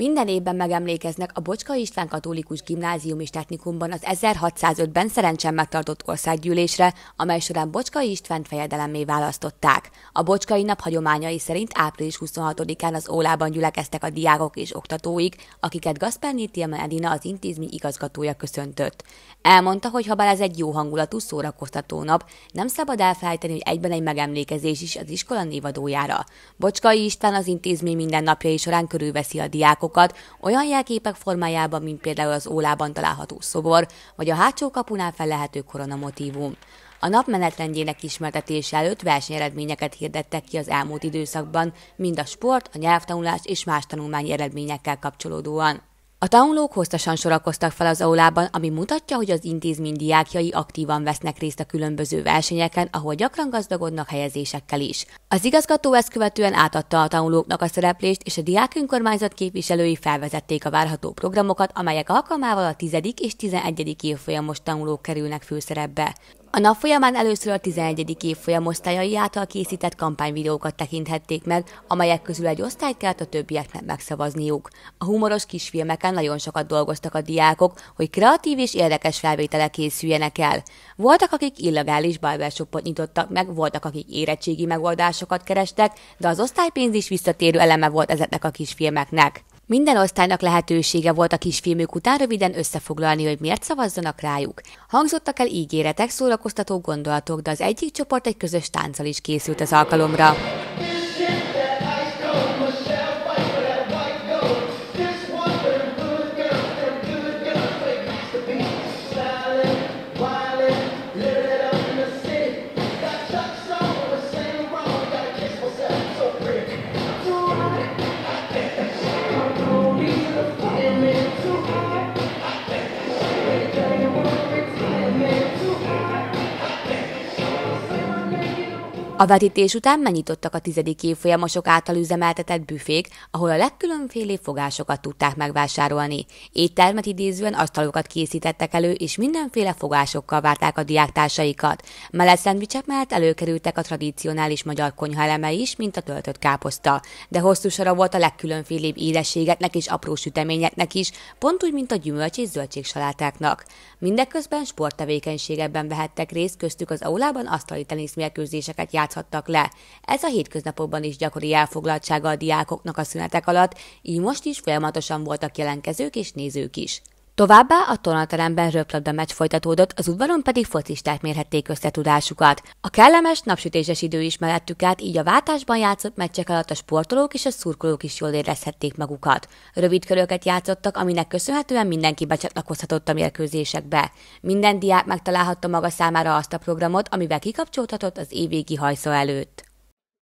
Minden évben megemlékeznek a Bocska István Katolikus Gimnázium és Technikumban az 1605-ben szerencsén megtartott országgyűlésre, amely során Bocska István fejedelemmé választották. A Bocskai nap hagyományai szerint április 26-án az Ólában gyülekeztek a diákok és oktatóik, akiket Gaspar Tilman Edina az intézmény igazgatója köszöntött. Elmondta, hogy ha bár ez egy jó hangulatú szórakoztató nap, nem szabad elfelejteni, hogy egyben egy megemlékezés is az iskola névadójára. Bocskai István az intézmény minden napjai során körülveszi a diákok fotókat olyan jelképek formájában, mint például az ólában található szobor, vagy a hátsó kapunál fellehető koronamotívum. A nap menetrendjének ismertetése előtt versenyeredményeket hirdettek ki az elmúlt időszakban, mind a sport, a nyelvtanulás és más tanulmányi eredményekkel kapcsolódóan. A tanulók hosszasan sorakoztak fel az aulában, ami mutatja, hogy az intézmény diákjai aktívan vesznek részt a különböző versenyeken, ahol gyakran gazdagodnak helyezésekkel is. Az igazgató ezt követően átadta a tanulóknak a szereplést, és a diák önkormányzat képviselői felvezették a várható programokat, amelyek alkalmával a 10. és 11. évfolyamos tanulók kerülnek főszerepbe. A nap folyamán először a 11. évfolyam osztályai által készített kampányvideókat tekinthették meg, amelyek közül egy osztályt kellett a többieknek megszavazniuk. A humoros kisfilmeken nagyon sokat dolgoztak a diákok, hogy kreatív és érdekes felvételek készüljenek el. Voltak, akik illegális barbershopot nyitottak meg, voltak, akik érettségi megoldásokat kerestek, de az osztálypénz is visszatérő eleme volt ezeknek a kisfilmeknek. Minden osztálynak lehetősége volt a kisfilmük után röviden összefoglalni, hogy miért szavazzanak rájuk. Hangzottak el ígéretek, szórakoztató gondolatok, de az egyik csoport egy közös tánccal is készült az alkalomra. A vetítés után megnyitottak a tizedik évfolyamosok által üzemeltetett büfék, ahol a legkülönféle fogásokat tudták megvásárolni. Éttermet idézően asztalokat készítettek elő, és mindenféle fogásokkal várták a diáktársaikat. Mellett szendvicsek mellett előkerültek a tradicionális magyar konyha elemei is, mint a töltött káposzta. De hosszú sora volt a legkülönfélébb édességeknek és apró süteményeknek is, pont úgy, mint a gyümölcs és zöldségsalátáknak. Mindeközben sporttevékenységekben vehettek részt, köztük az aulában asztali teniszmérkőzéseket járt játszhattak le. Ez a hétköznapokban is gyakori elfoglaltsága a diákoknak a szünetek alatt, így most is folyamatosan voltak jelenkezők és nézők is. Továbbá a tornateremben röplabda meccs folytatódott, az udvaron pedig focisták mérhették összetudásukat. A kellemes napsütéses idő is mellettük át így a váltásban játszott meccsek alatt a sportolók és a szurkolók is jól érezhették magukat. Rövid köröket játszottak, aminek köszönhetően mindenki becsatlakozhatott a mérkőzésekbe. Minden diák megtalálhatta maga számára azt a programot, amivel kikapcsolhatott az évvégi hajszó előtt.